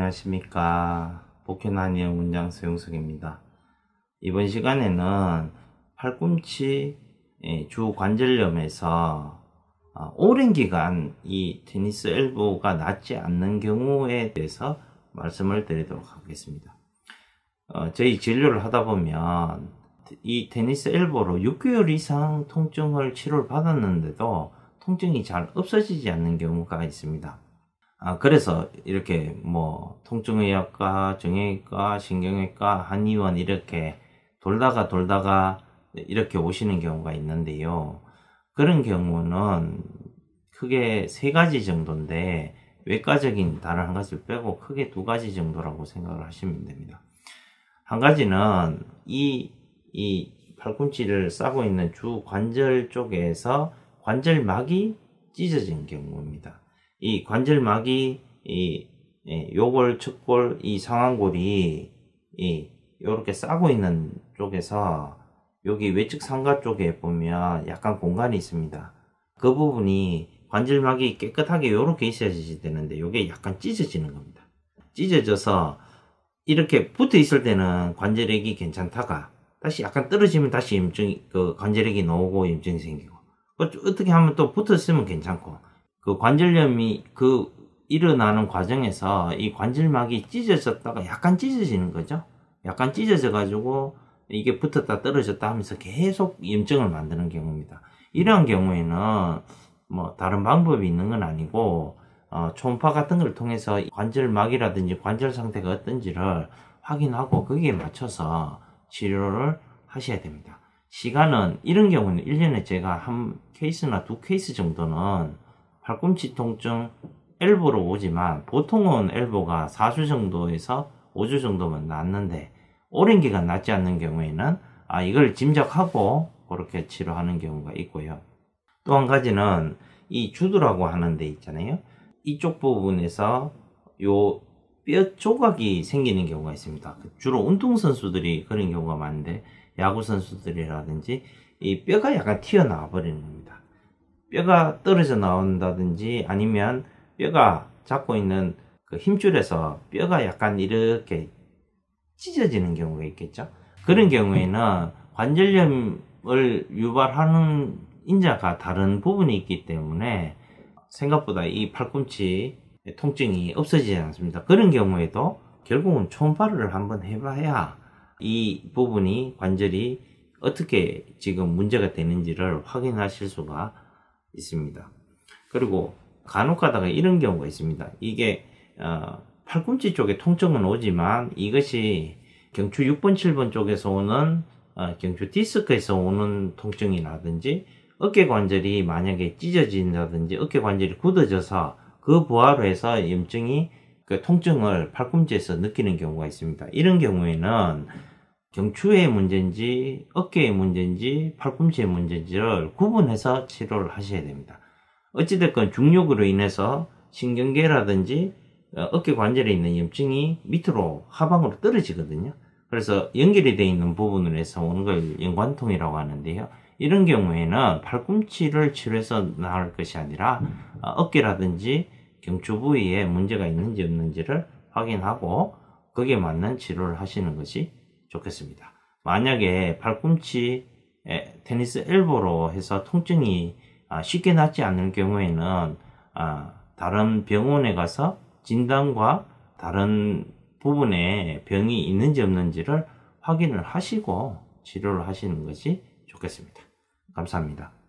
안녕하십니까. 복현한의원 원장 서용석입니다. 이번 시간에는 팔꿈치 예, 주관절염에서 아, 오랜 기간 이 테니스 엘보가 낫지 않는 경우에 대해서 말씀을 드리도록 하겠습니다. 어, 저희 진료를 하다 보면 이 테니스 엘보로 6개월 이상 통증을 치료를 받았는데도 통증이 잘 없어지지 않는 경우가 있습니다. 아, 그래서 이렇게 뭐 통증의학과, 정형외과, 신경외과, 한의원 이렇게 돌다가 돌다가 이렇게 오시는 경우가 있는데요. 그런 경우는 크게 세 가지 정도인데 외과적인 다른 한 가지를 빼고 크게 두 가지 정도라고 생각을 하시면 됩니다. 한 가지는 이, 이 팔꿈치를 싸고 있는 주 관절 쪽에서 관절막이 찢어진 경우입니다. 이 관절막이 이 예, 요골, 측골, 이 상완골이 이 요렇게 싸고 있는 쪽에서 여기 외측 상가 쪽에 보면 약간 공간이 있습니다. 그 부분이 관절막이 깨끗하게 요렇게 있어야지 되는데 요게 약간 찢어지는 겁니다. 찢어져서 이렇게 붙어 있을 때는 관절액이 괜찮다가 다시 약간 떨어지면 다시 염증이 그 관절액이 나오고 염증이 생기고 어떻게 하면 또 붙어 있으면 괜찮고 그 관절염이 그 일어나는 과정에서 이 관절막이 찢어졌다가 약간 찢어지는 거죠. 약간 찢어져 가지고 이게 붙었다 떨어졌다 하면서 계속 염증을 만드는 경우입니다. 이러한 경우에는 뭐 다른 방법이 있는 건 아니고 어, 초음파 같은 걸 통해서 관절막이라든지 관절 상태가 어떤지를 확인하고 거기에 맞춰서 치료를 하셔야 됩니다. 시간은 이런 경우는 1년에 제가 한 케이스나 두 케이스 정도는 팔꿈치 통증 엘보로 오지만 보통은 엘보가 4주 정도에서 5주 정도면 낫는데 오랜 기간 낫지 않는 경우에는 아 이걸 짐작하고 그렇게 치료하는 경우가 있고요. 또 한 가지는 이 주두라고 하는 데 있잖아요. 이쪽 부분에서 요 뼈 조각이 생기는 경우가 있습니다. 그 주로 운동선수들이 그런 경우가 많은데 야구선수들이라든지 이 뼈가 약간 튀어나와 버리는 겁니다. 뼈가 떨어져 나온다든지 아니면 뼈가 잡고 있는 그 힘줄에서 뼈가 약간 이렇게 찢어지는 경우가 있겠죠. 그런 경우에는 관절염을 유발하는 인자가 다른 부분이 있기 때문에 생각보다 이 팔꿈치 통증이 없어지지 않습니다. 그런 경우에도 결국은 초음파를 한번 해봐야 이 부분이 관절이 어떻게 지금 문제가 되는지를 확인하실 수가 있습니다. 그리고 간혹 가다가 이런 경우가 있습니다. 이게 어, 팔꿈치 쪽에 통증은 오지만 이것이 경추 6번, 7번 쪽에서 오는 어, 경추 디스크에서 오는 통증이 나든지 어깨 관절이 만약에 찢어진다든지 어깨 관절이 굳어져서 그 부하로 해서 염증이 그 통증을 팔꿈치에서 느끼는 경우가 있습니다. 이런 경우에는 경추의 문제인지 어깨의 문제인지 팔꿈치의 문제인지를 구분해서 치료를 하셔야 됩니다. 어찌됐건 중력으로 인해서 신경계라든지 어, 어깨 관절에 있는 염증이 밑으로 하방으로 떨어지거든요. 그래서 연결이 되어 있는 부분으로 해서 오는 걸 연관통이라고 하는데요. 이런 경우에는 팔꿈치를 치료해서 나을 것이 아니라 어, 어깨라든지 경추 부위에 문제가 있는지 없는지를 확인하고 거기에 맞는 치료를 하시는 것이 좋겠습니다. 만약에 팔꿈치 테니스 엘보로 해서 통증이 아, 쉽게 낫지 않을 경우에는 아, 다른 병원에 가서 진단과 다른 부분에 병이 있는지 없는지를 확인을 하시고 치료를 하시는 것이 좋겠습니다. 감사합니다.